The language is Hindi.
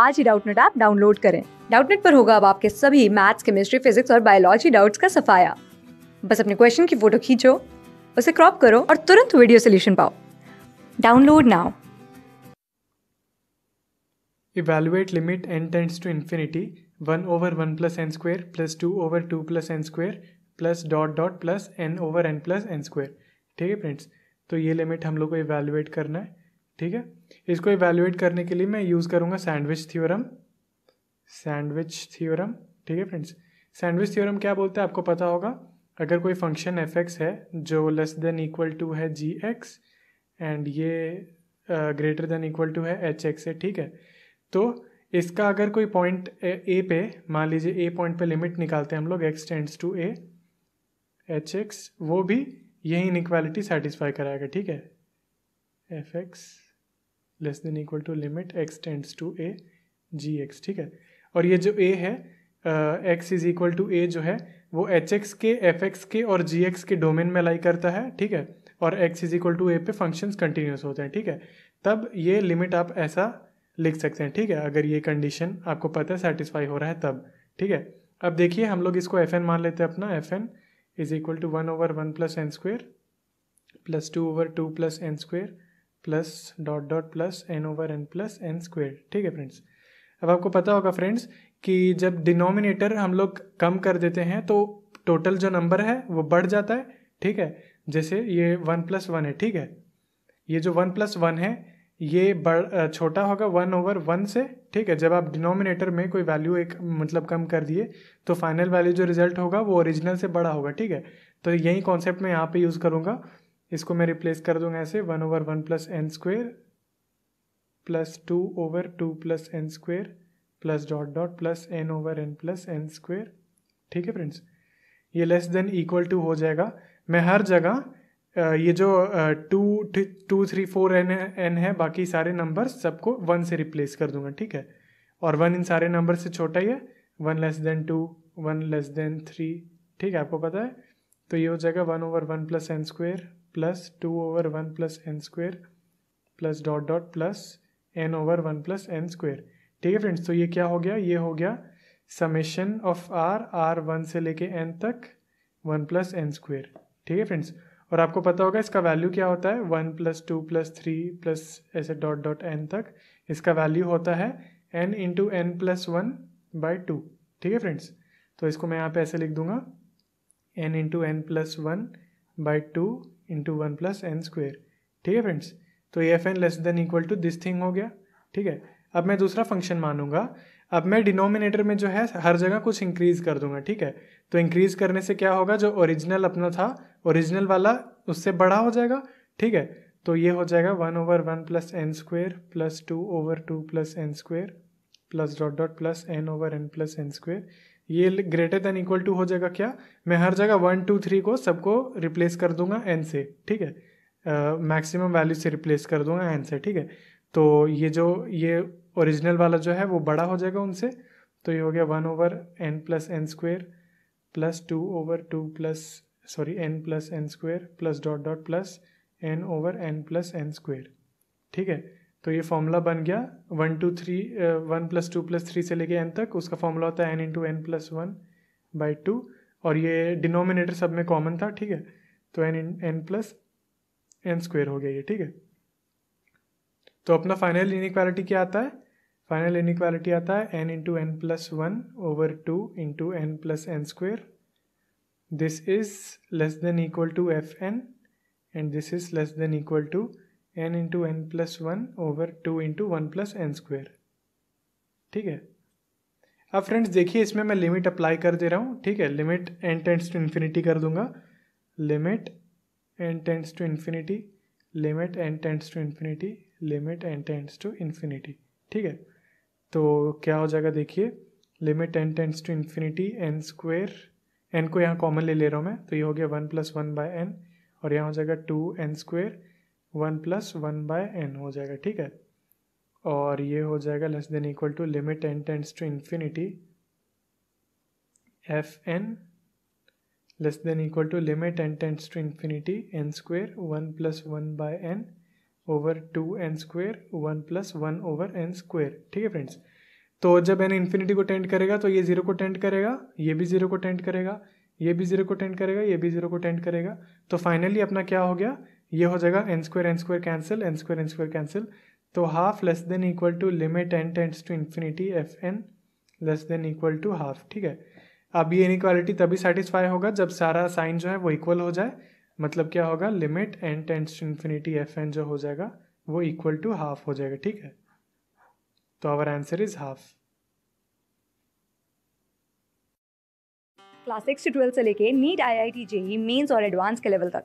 आज ही डाउटनेट ऐप डाउनलोड करें डाउटनेट पर होगा अब आपके सभी मैथ्स केमिस्ट्री फिजिक्स और बायोलॉजी डाउट्स का सफाया बस अपने क्वेश्चन की फोटो खींचो उसे क्रॉप करो और तुरंत वीडियो सोल्यूशन पाओ download now evaluate limit n tends to infinity one over one plus n square plus two over two plus n square plus dot dot plus n over n plus n square ठीक है फ्रेंड्स तो ये लिमिट हम लोग को इवेलुएट करना है ठीक है इसको इवेल्युएट करने के लिए मैं यूज़ करूँगा सैंडविच थ्योरम सैंडविच थ्योरम ठीक है फ्रेंड्स सैंडविच थ्योरम क्या बोलते हैं आपको पता होगा अगर कोई फंक्शन एफ एक्स है जो लेस देन इक्वल टू है जी एक्स एंड ये ग्रेटर देन इक्वल टू है एच एक्स है ठीक है तो इसका अगर कोई पॉइंट ए पे मान लीजिए ए पॉइंट पे लिमिट निकालते हैं हम लोग x tends to a h x वो भी यही इनक्वालिटी सेटिस्फाई कराएगा ठीक है f x less than equal to limit x tends to a g x ठीक है और ये जो ए है x is equal to a जो है वो एच एक्स के एफ एक्स के और जी एक्स के डोमेन में लाई करता है ठीक है और x is equal to a पे फंक्शंस कंटिन्यूस होते हैं ठीक है तब ये लिमिट आप ऐसा लिख सकते हैं ठीक है अगर ये कंडीशन आपको पता है सेटिस्फाई हो रहा है तब ठीक है अब देखिए हम लोग इसको एफ एन मान लेते हैं अपना f n is equal to one over one plus n square plus two over two plus n square plus dot dot plus n over n plus n square ठीक है फ्रेंड्स अब आपको पता होगा फ्रेंड्स कि जब डिनोमिनेटर हम लोग कम कर देते हैं तो टोटल जो नंबर है वो बढ़ जाता है ठीक है जैसे ये वन प्लस वन है ठीक है ये जो वन प्लस वन है ये बड़ छोटा होगा वन ओवर वन से ठीक है जब आप डिनोमिनेटर में कोई वैल्यू एक मतलब कम कर दिए तो फाइनल वैल्यू जो रिजल्ट होगा वो ओरिजिनल से बड़ा होगा ठीक है तो यही कॉन्सेप्ट मैं यहाँ पे यूज़ करूँगा इसको मैं रिप्लेस कर दूंगा ऐसे one over one plus n square plus two over two plus n square plus dot dot plus n over n plus n square ठीक है फ्रेंड्स ये लेस देन इक्वल टू हो जाएगा मैं हर जगह ये जो two two three four n n है बाकी सारे नंबर सबको वन से रिप्लेस कर दूंगा ठीक है और वन इन सारे नंबर से छोटा ही है one less than two one less than three ठीक है आपको पता है तो ये हो जाएगा one over one plus n square plus two over one plus n square plus dot dot plus n over one plus n square ठीक है फ्रेंड्स तो ये क्या हो गया ये हो गया summation of r r one से लेके एन तक वन प्लस एन स्क्वेयर ठीक है फ्रेंड्स और आपको पता होगा इसका वैल्यू क्या होता है one plus two plus three plus ऐसे डॉट डॉट एन तक इसका वैल्यू होता है n into n plus one by two ठीक है फ्रेंड्स तो इसको मैं यहाँ पे ऐसे लिख दूंगा n into n plus one by two into one plus n square ठीक है फ्रेंड्स तो f n less than equal to this thing हो गया ठीक है अब मैं दूसरा फंक्शन मानूंगा अब मैं डिनोमिनेटर में जो है हर जगह कुछ इंक्रीज कर दूंगा ठीक है तो इंक्रीज करने से क्या होगा जो ओरिजिनल अपना था ओरिजिनल वाला उससे बड़ा हो जाएगा ठीक है तो ये हो जाएगा one over one plus n square plus two over two plus n square plus dot dot plus n over n plus n square ये ग्रेटर देन इक्वल टू हो जाएगा क्या मैं हर जगह वन टू थ्री को सबको रिप्लेस कर दूंगा एन से ठीक है मैक्सिमम वैल्यू से रिप्लेस कर दूंगा एन से ठीक है तो ये जो ये ओरिजिनल वाला जो है वो बड़ा हो जाएगा उनसे तो ये हो गया one over n plus n square plus two over two plus sorry n plus n square plus dot dot plus n over n plus n square ठीक है तो ये फॉर्मूला बन गया one two three one plus two plus three से लेके एन तक उसका फॉर्मूला होता है n into n plus one by two और ये डिनोमिनेटर सब में कॉमन था ठीक है तो n n plus n square हो गया ये ठीक है तो अपना फाइनल इनिक्वालिटी क्या आता है फाइनल इनिक्वालिटी आता है n into n plus one over two into n plus n square this is less than equal to f n and this is less than equal to n into n plus one over two into one plus n square ठीक है अब फ्रेंड्स देखिए इसमें मैं लिमिट अप्लाई कर दे रहा हूँ ठीक है limit n tends to infinity कर दूंगा limit n tends to infinity limit n tends to infinity limit n tends to infinity ठीक है तो क्या हो जाएगा देखिए limit n tends to infinity n square n को यहाँ कॉमन ले ले रहा हूँ मैं तो ये हो गया one plus one by n और यहाँ हो जाएगा two n square one plus one by n हो जाएगा ठीक है और ये हो जाएगा less than equal to limit n tends to infinity f n less than equal to limit n tends to infinity n square one plus one by n over two n square one plus one over n square ठीक है फ्रेंड्स तो जब एन इन्फिनिटी को टेंड करेगा तो ये जीरो को टेंड करेगा ये भी जीरो को टेंड करेगा ये भी जीरो को टेंड करेगा ये भी जीरो को टेंड करेगा तो फाइनली अपना क्या हो गया ये हो जाएगा n square n square cancel n square n square cancel तो half less than equal to limit n tends to infinity f n less than equal to half ठीक है अब ये इनक्वालिटी तभी सेटिस्फाई होगा जब सारा साइन जो है वो इक्वल हो जाए मतलब क्या होगा limit n tends to infinity f n जो हो जाएगा वो इक्वल टू हाफ हो जाएगा ठीक है तो our answer is half class six से ट्वेल्थ से लेके NEET I I T JEE mains और एडवांस के लेवल तक